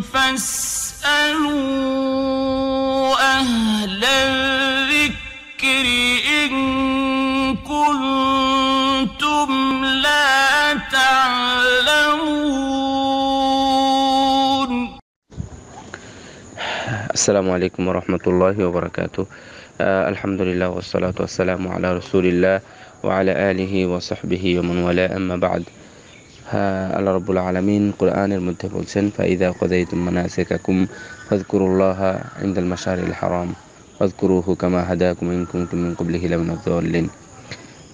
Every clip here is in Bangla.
فاسألوا أهل الذكر إن كنتم لا تعلمون السلام عليكم ورحمة الله وبركاته آه الحمد لله والصلاة والسلام على رسول الله وعلى آله وصحبه ومن والاه أما بعد হ্যাঁ, আল্লাহ রবুল্লা আলমিন কোরআনের মধ্যে বলছেন ফাইদা কদাই তুমানা ফজকুরুল্লাহ ইন্দাল মাসারিল হারাম ফজকুরু হুকামা হাদা কুমিন কুম তুমিন কুবলি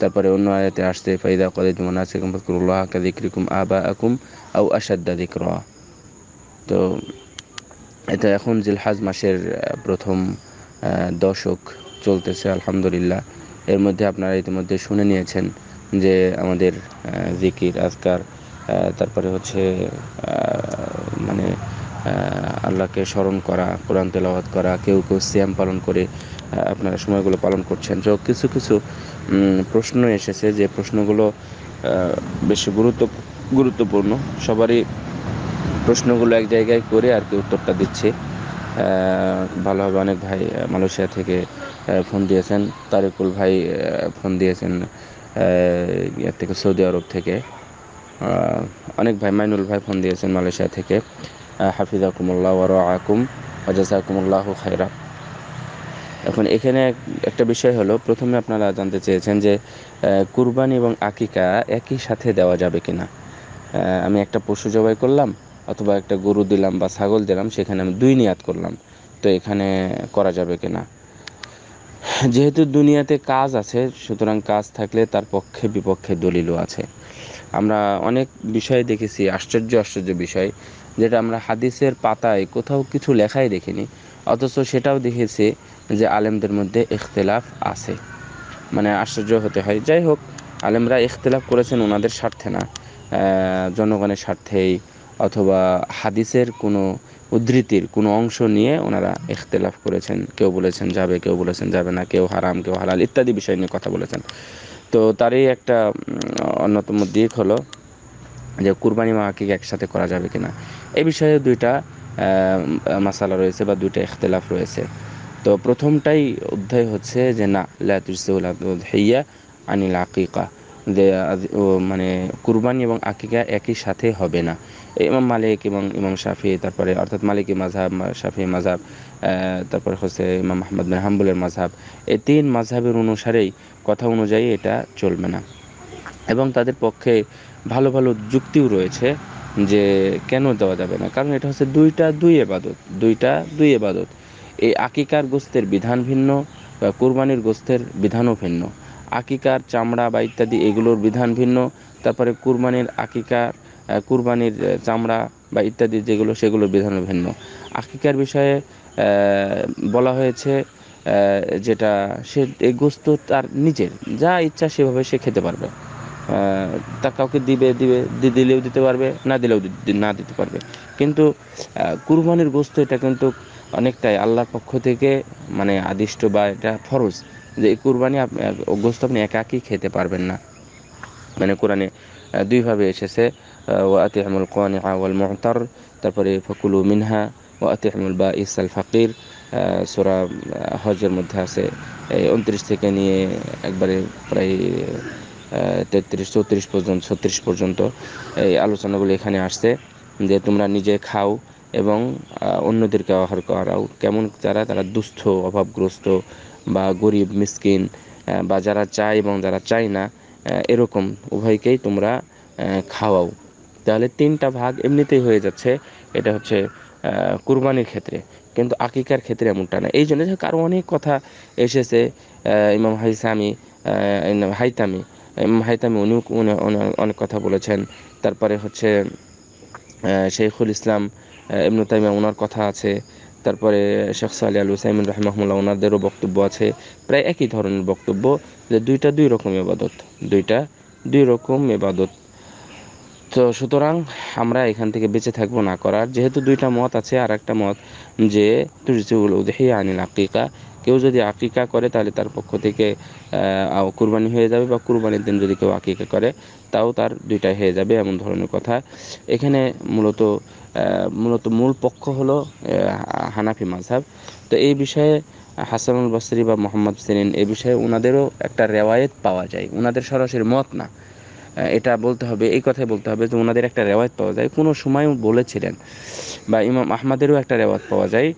তারপরে অন্য আয়াতে আসতে ফাইদা কদাই তুমানা ফজকুরুল্লাহ কাদিক্রিকুম আবা আকুম আউ আসাদ্দা দিক্র তো এটা এখন জিলহাজ মাসের প্রথম দশক চলতেছে আলহামদুলিল্লাহ এর মধ্যে আপনারা ইতিমধ্যে শুনে নিয়েছেন যে আমাদের জিকির আজকার তারপরে হচ্ছে মানে আল্লাহকে স্মরণ করা কোরআন তেলাওয়াত করা কেউ কেউ শ্যাম পালন করে আপনারা সময়গুলো পালন করছেন তো কিছু কিছু প্রশ্ন এসেছে যে প্রশ্নগুলো বেশি গুরুত্ব গুরুত্বপূর্ণ সবারই প্রশ্নগুলো এক জায়গায় করে আর কি উত্তরটা দিচ্ছে ভালোভাবে অনেক ভাই মালয়েশিয়া থেকে ফোন দিয়েছেন তারেকুল ভাই ফোন দিয়েছেন ইয়ার থেকে সৌদি আরব থেকে অনেক ভাই মাইনুল ভাই ফোন দিয়েছেন মালয়েশিয়া থেকে হাফিজাকুমুল্লাহ ওর আকুম ওজাজাকুমুল্লাহ খাইরা এখন এখানে একটা বিষয় হলো প্রথমে আপনারা জানতে চেয়েছেন যে কুরবানি এবং আকিকা একই সাথে দেওয়া যাবে কি না আমি একটা পশু জবাই করলাম অথবা একটা গরু দিলাম বা ছাগল দিলাম সেখানে আমি দুই নিয়াত করলাম তো এখানে করা যাবে কি না যেহেতু দুনিয়াতে কাজ আছে সুতরাং কাজ থাকলে তার পক্ষে বিপক্ষে দলিলও আছে আমরা অনেক বিষয় দেখেছি আশ্চর্য আশ্চর্য বিষয় যেটা আমরা হাদিসের পাতায় কোথাও কিছু লেখাই দেখিনি অথচ সেটাও দেখেছি যে আলেমদের মধ্যে ইখতলাফ আছে মানে আশ্চর্য হতে হয় যাই হোক আলেমরা ইখতলাফ করেছেন ওনাদের স্বার্থে না জনগণের স্বার্থেই অথবা হাদিসের কোনো উদ্ধৃতির কোনো অংশ নিয়ে ওনারা ইখতলাফ করেছেন কেউ বলেছেন যাবে কেউ বলেছেন যাবে না কেউ হারাম কেউ হালাল ইত্যাদি বিষয় নিয়ে কথা বলেছেন তো তারই একটা অন্যতম দিক হলো যে কুরবানি মাকে একসাথে করা যাবে কিনা এ বিষয়ে দুইটা মাসালা রয়েছে বা দুইটা ইখতলাফ রয়েছে তো প্রথমটাই অধ্যায় হচ্ছে যে না লাতুসউল হেইয়া আনিল আকিকা যে মানে কুরবানি এবং আকিকা একই সাথে হবে না ইমাম মালিক এবং ইমাম শাফি তারপরে অর্থাৎ মালিকি মাঝহাব শাফি মাঝহাব তারপরে হচ্ছে ইমাম আহমদ বিন হাম্বুলের মাঝহাব এই তিন মাঝহাবের অনুসারেই কথা অনুযায়ী এটা চলবে না এবং তাদের পক্ষে ভালো ভালো যুক্তিও রয়েছে যে কেন দেওয়া যাবে না কারণ এটা হচ্ছে দুইটা দুই এবাদত দুইটা দুই এবাদত এই আকিকার গোস্তের বিধান ভিন্ন বা কোরবানির গোস্তের বিধানও ভিন্ন আকিকার চামড়া বা ইত্যাদি এগুলোর বিধান ভিন্ন তারপরে কুরবানির আকিকার কুরবানির চামড়া বা ইত্যাদি যেগুলো সেগুলোর বিধানও ভিন্ন আকিকার বিষয়ে বলা হয়েছে যেটা সে এই গোস্ত তার নিজের যা ইচ্ছা সেভাবে সে খেতে পারবে তা কাউকে দিবে দিবে দিলেও দিতে পারবে না দিলেও না দিতে পারবে কিন্তু কুরবানির গোস্ত এটা কিন্তু অনেকটাই আল্লাহর পক্ষ থেকে মানে আদিষ্ট বা এটা ফরজ যে এই কুরবানি গোস্ত আপনি একাকি খেতে পারবেন না মানে কোরআনে দুইভাবে এসেছে ও আহমুল কোয়ানি আওয়াল মহতার তারপরে ফকুলু মিনহা ও আহমুল বা ইসাল ফাকির সোরা হজের মধ্যে আছে উনত্রিশ থেকে নিয়ে একবারে প্রায় তেত্রিশ চৌত্রিশ পর্যন্ত ছত্রিশ পর্যন্ত এই আলোচনাগুলো এখানে আসছে যে তোমরা নিজে খাও এবং অন্যদেরকে আহার করাও কেমন যারা তারা দুস্থ অভাবগ্রস্ত বা গরিব মিসকিন বা যারা চায় এবং যারা চায় না এরকম উভয়কেই তোমরা খাওয়াও তাহলে তিনটা ভাগ এমনিতেই হয়ে যাচ্ছে এটা হচ্ছে কুরবানির ক্ষেত্রে কিন্তু আকিকার ক্ষেত্রে এমনটা না এই জন্য কারো অনেক কথা এসেছে ইমাম হাইসামি হাইতামি ইমাম হাইতামি উনি অনেক কথা বলেছেন তারপরে হচ্ছে শেখুল ইসলাম এমন তাইমা ওনার কথা আছে তারপরে শেখ সালি আল হুসাইমিন রহমাহমুল্লাহ ওনাদেরও বক্তব্য আছে প্রায় একই ধরনের বক্তব্য যে দুইটা দুই রকম এবাদত দুইটা দুই রকম এবাদত তো সুতরাং আমরা এখান থেকে বেঁচে থাকবো না করার যেহেতু দুইটা মত আছে আর একটা মত যে আনিল আকিকা কেউ যদি আকিকা করে তাহলে তার পক্ষ থেকে কুরবানি হয়ে যাবে বা কুরবানির দিন যদি কেউ আকিকা করে তাও তার দুইটাই হয়ে যাবে এমন ধরনের কথা এখানে মূলত মূলত মূল পক্ষ হলো হানাফি মাঝহাব তো এই বিষয়ে হাসানুল বসরি বা মোহাম্মদ সিরিন এ বিষয়ে ওনাদেরও একটা রেওয়ায়েত পাওয়া যায় ওনাদের সরাসরি মত না এটা বলতে হবে এই কথাই বলতে হবে যে ওনাদের একটা রেওয়াজ পাওয়া যায় কোনো সময় বলেছিলেন বা ইমাম আহমাদেরও একটা রেওয়াত পাওয়া যায়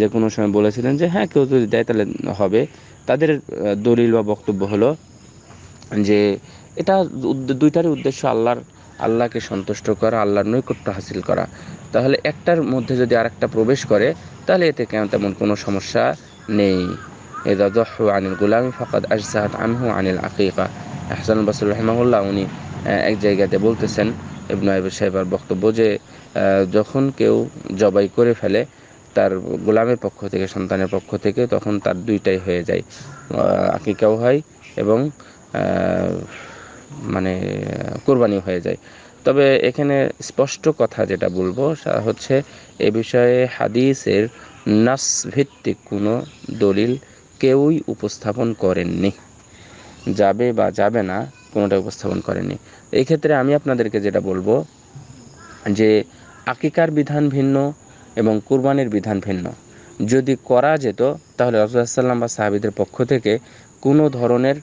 যে কোনো সময় বলেছিলেন যে হ্যাঁ কেউ যদি দেয় তাহলে হবে তাদের দলিল বা বক্তব্য হলো যে এটা দুইটারই উদ্দেশ্য আল্লাহর আল্লাহকে সন্তুষ্ট করা আল্লাহর নৈকট্য হাসিল করা তাহলে একটার মধ্যে যদি আরেকটা প্রবেশ করে তাহলে এতে কেন তেমন কোনো সমস্যা নেই এদা দহ আনিল গুলামি ফাকাদ আজসাহাত আনহু আনিল আকিকা আহসান বাসুর রহমাউল্লাহ উনি এক জায়গাতে বলতেছেন ইবনু আইব সাহেবার বক্তব্য যে যখন কেউ জবাই করে ফেলে তার গোলামের পক্ষ থেকে সন্তানের পক্ষ থেকে তখন তার দুইটাই হয়ে যায় আকিকাও হয় এবং মানে কোরবানি হয়ে যায় তবে এখানে স্পষ্ট কথা যেটা বলবো সেটা হচ্ছে এ বিষয়ে হাদিসের নাস ভিত্তিক কোনো দলিল কেউই উপস্থাপন করেননি যাবে বা যাবে না কোনোটাই উপস্থাপন করেনি এক্ষেত্রে আমি আপনাদেরকে যেটা বলবো যে আকিকার বিধান ভিন্ন এবং কুরবানির বিধান ভিন্ন যদি করা যেত তাহলে রসুলাম বা সাহাবিদের পক্ষ থেকে কোনো ধরনের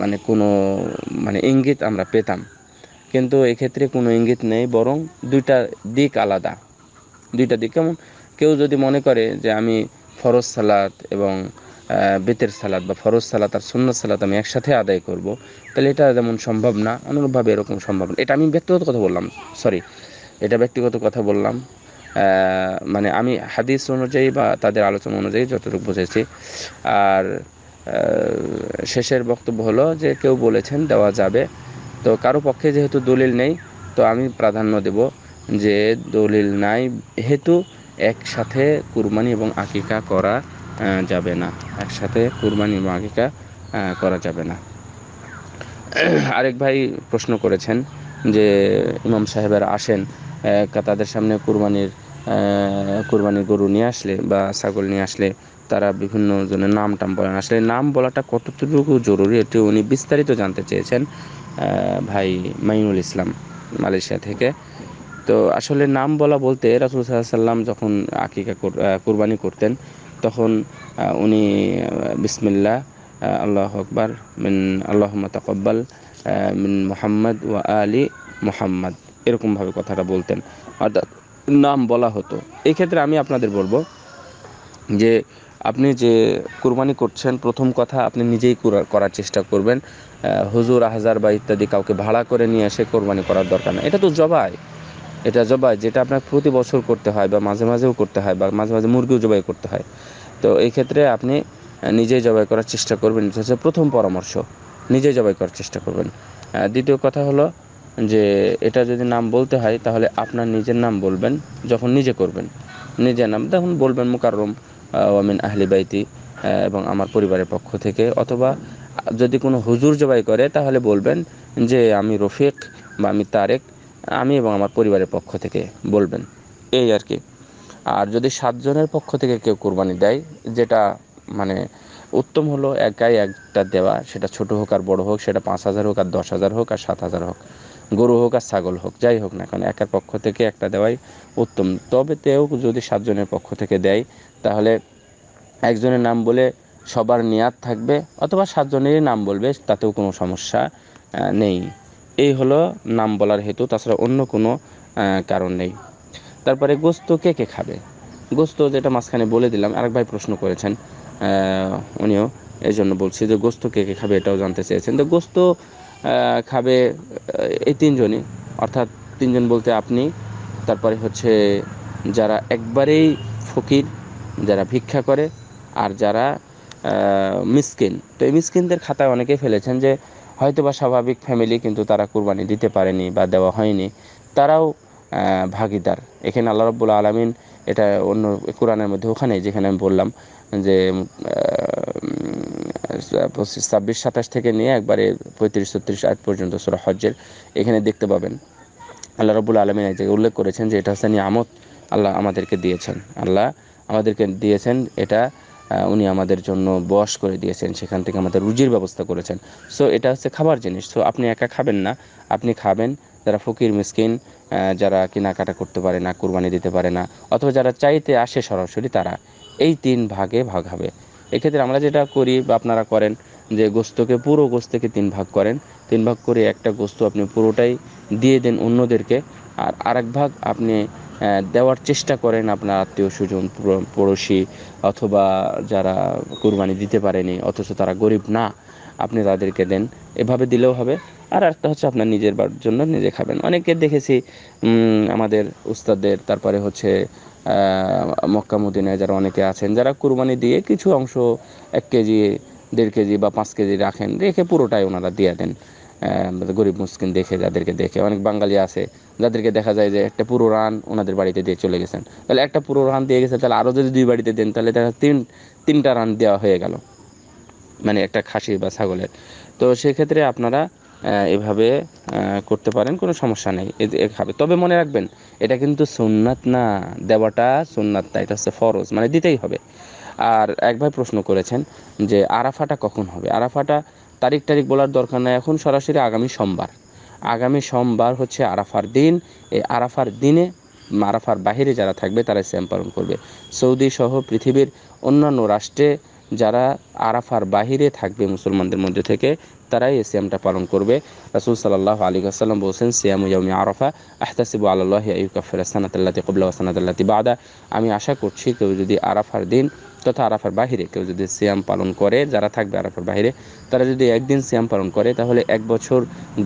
মানে কোনো মানে ইঙ্গিত আমরা পেতাম কিন্তু এক্ষেত্রে কোনো ইঙ্গিত নেই বরং দুইটা দিক আলাদা দুইটা দিক কেমন কেউ যদি মনে করে যে আমি ফরজ সালাত এবং বেতের সালাদ বা ফরজ সালাত আর সন্ন্যাস সালাদ আমি একসাথে আদায় করব তাহলে এটা যেমন সম্ভব না অনুরূপভাবে এরকম সম্ভব না এটা আমি ব্যক্তিগত কথা বললাম সরি এটা ব্যক্তিগত কথা বললাম মানে আমি হাদিস অনুযায়ী বা তাদের আলোচনা অনুযায়ী যতটুকু বুঝেছি আর শেষের বক্তব্য হলো যে কেউ বলেছেন দেওয়া যাবে তো কারো পক্ষে যেহেতু দলিল নেই তো আমি প্রাধান্য দেব যে দলিল নাই হেতু একসাথে কুরবানি এবং আকিকা করা যাবে না একসাথে কুরবানি মাগিকা করা যাবে না আরেক ভাই প্রশ্ন করেছেন যে ইমাম সাহেবের আসেন তাদের সামনে কুরবানির কুরবানির গরু নিয়ে আসলে বা ছাগল নিয়ে আসলে তারা বিভিন্ন জনের নাম টাম বলেন আসলে নাম বলাটা কতটুকু জরুরি এটি উনি বিস্তারিত জানতে চেয়েছেন ভাই মাইনুল ইসলাম মালয়েশিয়া থেকে তো আসলে নাম বলা বলতে রাসুল সাল্লাম যখন আকিকা কুরবানি করতেন তখন উনি বিসমিল্লা আল্লাহ আকবর মিন আল্লাহ মতাকব্বাল মিন মোহাম্মদ ওয়া আলী মোহাম্মদ এরকমভাবে কথাটা বলতেন অর্থাৎ নাম বলা হতো এক্ষেত্রে আমি আপনাদের বলবো যে আপনি যে কুরবানি করছেন প্রথম কথা আপনি নিজেই করার চেষ্টা করবেন হুজুর আহজার বা ইত্যাদি কাউকে ভাড়া করে নিয়ে এসে কোরবানি করার দরকার নেই এটা তো জবাই এটা জবাই যেটা আপনার প্রতি বছর করতে হয় বা মাঝে মাঝেও করতে হয় বা মাঝে মাঝে মুরগিও জবাই করতে হয় তো এই ক্ষেত্রে আপনি নিজেই জবাই করার চেষ্টা করবেন এটা হচ্ছে প্রথম পরামর্শ নিজেই জবাই করার চেষ্টা করবেন দ্বিতীয় কথা হলো যে এটা যদি নাম বলতে হয় তাহলে আপনার নিজের নাম বলবেন যখন নিজে করবেন নিজের নাম তখন বলবেন মুকাররম ওয়ামিন আহলি বাইতি এবং আমার পরিবারের পক্ষ থেকে অথবা যদি কোনো হুজুর জবাই করে তাহলে বলবেন যে আমি রফিক বা আমি তারেক আমি এবং আমার পরিবারের পক্ষ থেকে বলবেন এই আর কি আর যদি সাতজনের পক্ষ থেকে কেউ কোরবানি দেয় যেটা মানে উত্তম হলো একাই একটা দেওয়া সেটা ছোট হোক আর বড় হোক সেটা পাঁচ হাজার হোক আর দশ হাজার হোক আর সাত হাজার হোক গরু হোক আর ছাগল হোক যাই হোক না কারণ একার পক্ষ থেকে একটা দেওয়াই উত্তম তবে তেও যদি সাতজনের পক্ষ থেকে দেয় তাহলে একজনের নাম বলে সবার নিয়াত থাকবে অথবা সাতজনেরই নাম বলবে তাতেও কোনো সমস্যা নেই এই হলো নাম বলার হেতু তাছাড়া অন্য কোনো কারণ নেই তারপরে গোস্ত কে কে খাবে গোস্ত যেটা মাঝখানে বলে দিলাম আরেক ভাই প্রশ্ন করেছেন উনিও এই জন্য বলছি যে গোস্ত কে কে খাবে এটাও জানতে চেয়েছেন তো গোস্ত খাবে এই তিনজনই অর্থাৎ তিনজন বলতে আপনি তারপরে হচ্ছে যারা একবারেই ফকির যারা ভিক্ষা করে আর যারা মিসকিন তো এই মিসকিনদের খাতায় অনেকেই ফেলেছেন যে হয়তো বা স্বাভাবিক ফ্যামিলি কিন্তু তারা কুরবানি দিতে পারেনি বা দেওয়া হয়নি তারাও ভাগিদার এখানে আল্লাহ রব্বুল আলমিন এটা অন্য কোরআনের মধ্যে ওখানে যেখানে আমি বললাম যে ছাব্বিশ সাতাশ থেকে নিয়ে একবারে পঁয়ত্রিশ ছত্রিশ আট পর্যন্ত সুরা হজ্জের এখানে দেখতে পাবেন আল্লাহ রবুল আলমিন এক জায়গায় উল্লেখ করেছেন যে এটা হচ্ছে নিয়ামত আল্লাহ আমাদেরকে দিয়েছেন আল্লাহ আমাদেরকে দিয়েছেন এটা উনি আমাদের জন্য বস করে দিয়েছেন সেখান থেকে আমাদের রুজির ব্যবস্থা করেছেন সো এটা হচ্ছে খাবার জিনিস সো আপনি একা খাবেন না আপনি খাবেন যারা ফকির মিসকিন যারা কেনাকাটা করতে পারে না কুরবানি দিতে পারে না অথবা যারা চাইতে আসে সরাসরি তারা এই তিন ভাগে ভাগ হবে এক্ষেত্রে আমরা যেটা করি বা আপনারা করেন যে গোস্তকে পুরো গোস্তকে তিন ভাগ করেন তিন ভাগ করে একটা গোস্ত আপনি পুরোটাই দিয়ে দেন অন্যদেরকে আর আরেক ভাগ আপনি দেওয়ার চেষ্টা করেন আপনার আত্মীয় স্বজন পড়োশি অথবা যারা কুরবানি দিতে পারেনি অথচ তারা গরিব না আপনি তাদেরকে দেন এভাবে দিলেও হবে আর একটা হচ্ছে আপনার নিজের জন্য নিজে খাবেন অনেকে দেখেছি আমাদের উস্তাদের তারপরে হচ্ছে মক্কা মদিনায় যারা অনেকে আছেন যারা কুরবানি দিয়ে কিছু অংশ এক কেজি দেড় কেজি বা পাঁচ কেজি রাখেন রেখে পুরোটাই ওনারা দিয়ে দেন মানে গরিব মুসকিন দেখে যাদেরকে দেখে অনেক বাঙালি আছে যাদেরকে দেখা যায় যে একটা পুরো রান ওনাদের বাড়িতে দিয়ে চলে গেছেন তাহলে একটা পুরো রান দিয়ে গেছে তাহলে আরও যদি দুই বাড়িতে দেন তাহলে দেখা তিন তিনটা রান দেওয়া হয়ে গেল মানে একটা খাসি বা ছাগলের তো সেক্ষেত্রে আপনারা এভাবে করতে পারেন কোনো সমস্যা নেই খাবে তবে মনে রাখবেন এটা কিন্তু সোননাথ না দেওয়াটা সোননাথ না এটা হচ্ছে ফরজ মানে দিতেই হবে আর এক ভাই প্রশ্ন করেছেন যে আরাফাটা কখন হবে আরাফাটা তারিখ তারিখ বলার দরকার নাই এখন সরাসরি আগামী সোমবার আগামী সোমবার হচ্ছে আরাফার দিন এই আরাফার দিনে আরাফার বাহিরে যারা থাকবে তারা ইসলাম পালন করবে সৌদি সহ পৃথিবীর অন্যান্য রাষ্ট্রে যারা আরাফার বাহিরে থাকবে মুসলমানদের মধ্যে থেকে তারাই এই সিয়ামটা পালন করবে রাসুল সাল্লাহ আলী আসসালাম বলছেন সিয়াম ইয়ামি আরাফা আহতাসিবু আল্লাহ আল্লাহ কবুল্লাহ কবলা আল্লাহ বাদা আমি আশা করছি কেউ যদি আরাফার দিন তথা আরাফার বাহিরে কেউ যদি সিয়াম পালন করে যারা থাকবে আরাফার বাহিরে তারা যদি একদিন সিয়াম পালন করে তাহলে এক বছর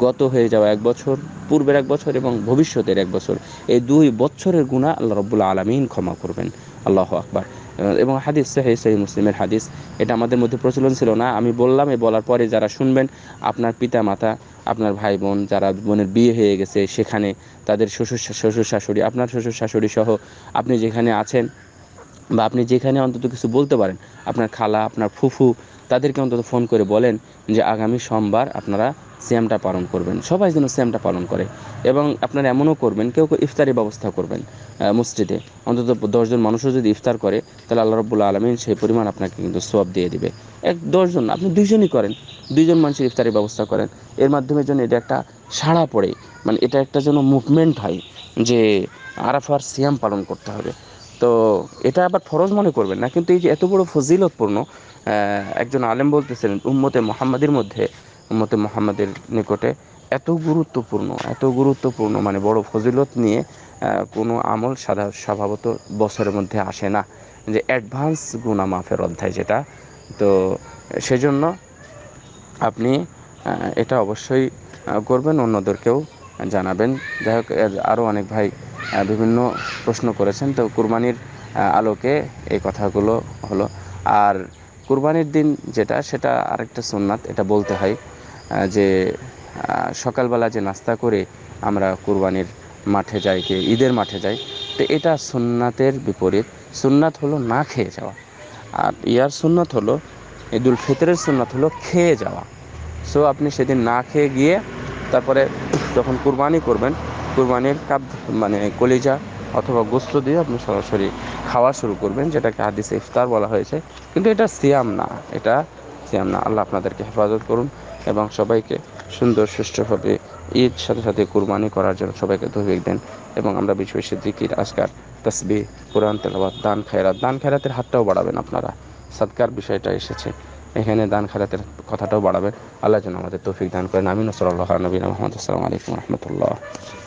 গত হয়ে যাওয়া এক বছর পূর্বের এক বছর এবং ভবিষ্যতের এক বছর এই দুই বছরের গুণা আল্লাহ রবুল্লা আলমিন ক্ষমা করবেন আল্লাহ আকবার এবং হাদিস সাহেব সাহি মুসলিমের হাদিস এটা আমাদের মধ্যে প্রচলন ছিল না আমি বললাম এ বলার পরে যারা শুনবেন আপনার পিতা মাতা আপনার ভাই বোন যারা বোনের বিয়ে হয়ে গেছে সেখানে তাদের শ্বশুর শ্বশুর শাশুড়ি আপনার শ্বশুর শাশুড়ি সহ আপনি যেখানে আছেন বা আপনি যেখানে অন্তত কিছু বলতে পারেন আপনার খালা আপনার ফুফু তাদেরকে অন্তত ফোন করে বলেন যে আগামী সোমবার আপনারা শ্যামটা পালন করবেন সবাই যেন শ্যামটা পালন করে এবং আপনারা এমনও করবেন কেউ কেউ ইফতারি ব্যবস্থা করবেন মসজিদে অন্তত দশজন মানুষও যদি ইফতার করে তাহলে আল্লাহ রব্বুল্লা আলমিন সেই পরিমাণ আপনাকে কিন্তু সব দিয়ে দিবে এক দশজন আপনি দুইজনই করেন দুইজন মানুষের ইফতারের ব্যবস্থা করেন এর মাধ্যমে যেন এটা একটা সাড়া পড়ে মানে এটা একটা যেন মুভমেন্ট হয় যে আরাফার সিয়াম পালন করতে হবে তো এটা আবার ফরজ মনে করবেন না কিন্তু এই যে এত বড় ফজিলতপূর্ণ একজন আলেম বলতেছিলেন উম্মতে মোহাম্মদের মধ্যে উম্মতে মোহাম্মদের নিকটে এত গুরুত্বপূর্ণ এত গুরুত্বপূর্ণ মানে বড় ফজিলত নিয়ে কোনো আমল সাধা স্বভাবত বছরের মধ্যে আসে না যে অ্যাডভান্স গুণা মাফের অধ্যায় যেটা তো সেজন্য আপনি এটা অবশ্যই করবেন অন্যদেরকেও জানাবেন যাই হোক আরও অনেক ভাই বিভিন্ন প্রশ্ন করেছেন তো কুরবানির আলোকে এই কথাগুলো হলো আর কুরবানির দিন যেটা সেটা আরেকটা সুন্নাত এটা বলতে হয় যে সকালবেলা যে নাস্তা করে আমরা কুরবানির মাঠে যাই কে ঈদের মাঠে যাই তো এটা সুন্নাতের বিপরীত সুন্নাত হলো না খেয়ে যাওয়া আর ইয়ার সুন্নাত হলো ঈদুল ফিতরের সুন্নাত হলো খেয়ে যাওয়া সো আপনি সেদিন না খেয়ে গিয়ে তারপরে যখন কুরবানি করবেন কুরবানির কাপ মানে কলিজা অথবা গোস্ত দিয়ে আপনি সরাসরি খাওয়া শুরু করবেন যেটাকে হাদিসে ইফতার বলা হয়েছে কিন্তু এটা সিয়াম না এটা সিয়াম না আল্লাহ আপনাদেরকে হেফাজত করুন এবং সবাইকে সুন্দর সুষ্ঠুভাবে ঈদ সাথে সাথে কুরবানি করার জন্য সবাইকে তহবিক দেন এবং আমরা বিশ্ব সিদ্দিকির আজকার তসবি কোরআন তেলাবাদ দান খায়রাত দান খায়রাতের হাতটাও বাড়াবেন আপনারা সৎকার বিষয়টা এসেছে এখানে দান খায়রাতের কথাটাও বাড়াবেন আল্লাহ যেন আমাদের তৌফিক দান করেন আমিন সাল্লাহ নবীন মোহাম্মদ আসসালামু আলাইকুম রহমতুল্লাহ